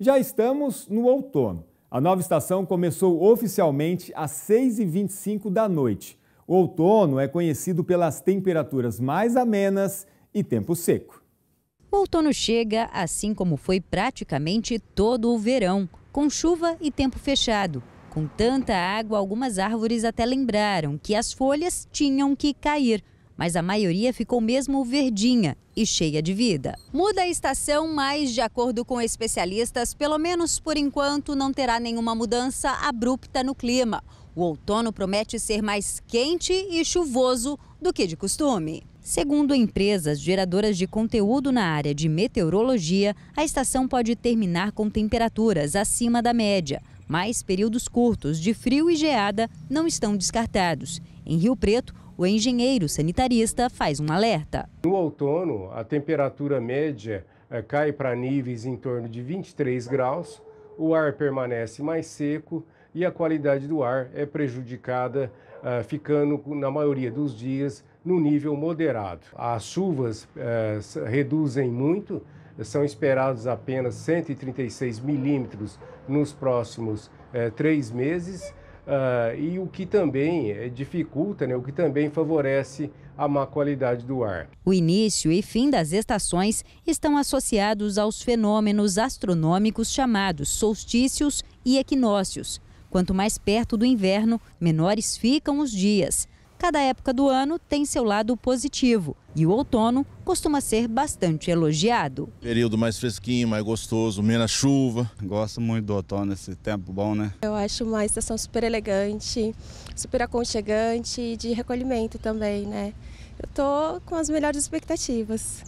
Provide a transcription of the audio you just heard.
Já estamos no outono. A nova estação começou oficialmente às 6h25 da noite. O outono é conhecido pelas temperaturas mais amenas e tempo seco. O outono chega assim como foi praticamente todo o verão, com chuva e tempo fechado. Com tanta água, algumas árvores até lembraram que as folhas tinham que cair mas a maioria ficou mesmo verdinha e cheia de vida. Muda a estação, mas, de acordo com especialistas, pelo menos por enquanto não terá nenhuma mudança abrupta no clima. O outono promete ser mais quente e chuvoso do que de costume. Segundo empresas geradoras de conteúdo na área de meteorologia, a estação pode terminar com temperaturas acima da média, mas períodos curtos de frio e geada não estão descartados. Em Rio Preto, o engenheiro sanitarista faz um alerta. No outono, a temperatura média eh, cai para níveis em torno de 23 graus, o ar permanece mais seco e a qualidade do ar é prejudicada, eh, ficando, na maioria dos dias, no nível moderado. As chuvas eh, reduzem muito, são esperados apenas 136 milímetros nos próximos três meses Uh, e o que também eh, dificulta, né, o que também favorece a má qualidade do ar. O início e fim das estações estão associados aos fenômenos astronômicos chamados solstícios e equinócios. Quanto mais perto do inverno, menores ficam os dias cada época do ano tem seu lado positivo e o outono costuma ser bastante elogiado. Período mais fresquinho, mais gostoso, menos chuva. Gosto muito do outono, esse tempo bom, né? Eu acho uma estação super elegante, super aconchegante e de recolhimento também, né? Eu tô com as melhores expectativas.